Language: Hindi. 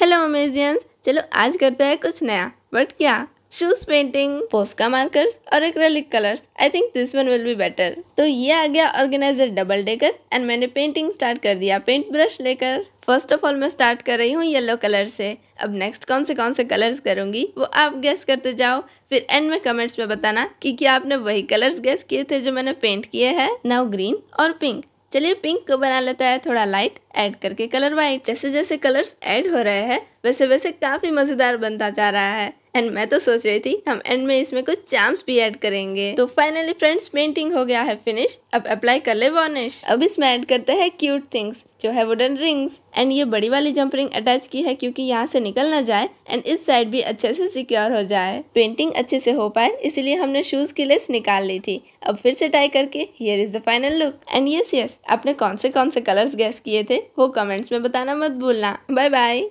हेलो अमेजियंस चलो आज करते हैं कुछ नया बट क्या शूज पेंटिंग पोस्का मार्कर्स और acrylic colours I think this one will be better तो ये आ गया ऑर्गेनाइजर डबल डेकर एंड मैंने पेंटिंग स्टार्ट कर दिया पेंट ब्रश लेकर फर्स्ट ऑफ ऑल मैं स्टार्ट कर रही हूँ येलो कलर से अब नेक्स्ट कौन से कौन से कलर्स करूंगी वो आप गेस करते जाओ फिर एंड में कमेंट्स में बताना कि क्या आपने वही कलर्स गेस किए थे जो मैंने पेंट किए हैं नाउ ग्रीन और पिंक चलिए पिंक को बना लेता है थोड़ा लाइट ऐड करके कलर वाइट जैसे जैसे कलर्स ऐड हो रहे हैं वैसे वैसे काफ़ी मज़ेदार बनता जा रहा है एंड मैं तो सोच रही थी हम एंड में इसमें कुछ चैम्स भी ऐड करेंगे तो फाइनली फ्रेंड्स पेंटिंग हो गया है फिनिश अब अप्लाई कर ले वॉर्निश अब इसमें ऐड करते हैं क्यूट थिंग्स जो है वुडन रिंग्स एंड ये बड़ी वाली जंप रिंग अटैच की है क्योंकि यहाँ से निकल ना जाए एंड इस साइड भी अच्छे से सिक्योर हो जाए पेंटिंग अच्छे से हो पाए इसीलिए हमने शूज की लेस निकाल ली थी अब फिर से टाई करके here is the final look and yes yes आपने कौन से कौन से कलर्स गेस किए थे वो कमेंट्स में बताना मत भूलना बाय बाय